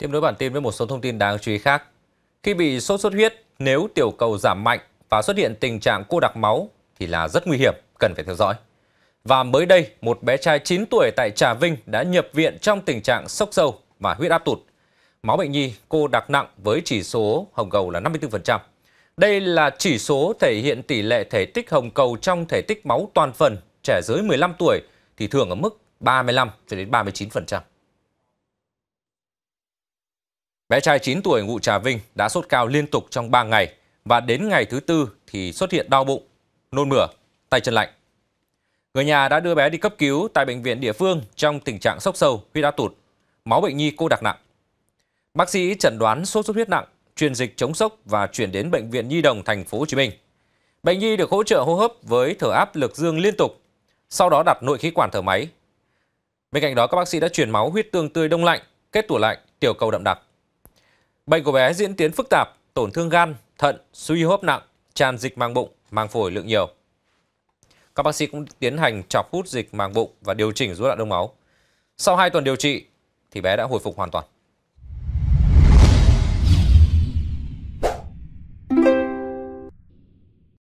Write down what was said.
Tiếp nối bản tin với một số thông tin đáng chú ý khác. Khi bị sốt xuất huyết, nếu tiểu cầu giảm mạnh và xuất hiện tình trạng cô đặc máu thì là rất nguy hiểm, cần phải theo dõi. Và mới đây, một bé trai 9 tuổi tại Trà Vinh đã nhập viện trong tình trạng sốc sâu và huyết áp tụt. Máu bệnh nhi cô đặc nặng với chỉ số hồng cầu là 54%. Đây là chỉ số thể hiện tỷ lệ thể tích hồng cầu trong thể tích máu toàn phần trẻ dưới 15 tuổi thì thường ở mức 35 cho đến 39%. Bé trai 9 tuổi ngụ Trà Vinh đã sốt cao liên tục trong 3 ngày và đến ngày thứ tư thì xuất hiện đau bụng, nôn mửa, tay chân lạnh. Người nhà đã đưa bé đi cấp cứu tại bệnh viện địa phương trong tình trạng sốc sâu, huyết áp tụt, máu bệnh nhi cô đặc nặng. Bác sĩ chẩn đoán sốt xuất huyết nặng, truyền dịch chống sốc và chuyển đến bệnh viện Nhi đồng thành phố Hồ Chí Minh. Bệnh nhi được hỗ trợ hô hấp với thở áp lực dương liên tục, sau đó đặt nội khí quản thở máy. Bên cạnh đó các bác sĩ đã truyền máu huyết tương tươi đông lạnh, kết tủ lạnh, tiểu cầu đậm đặc. Bệnh của bé diễn tiến phức tạp, tổn thương gan, thận, suy hô hấp nặng, tràn dịch màng bụng, màng phổi lượng nhiều. Các bác sĩ cũng tiến hành chọc hút dịch màng bụng và điều chỉnh rối loạn đông máu. Sau 2 tuần điều trị thì bé đã hồi phục hoàn toàn.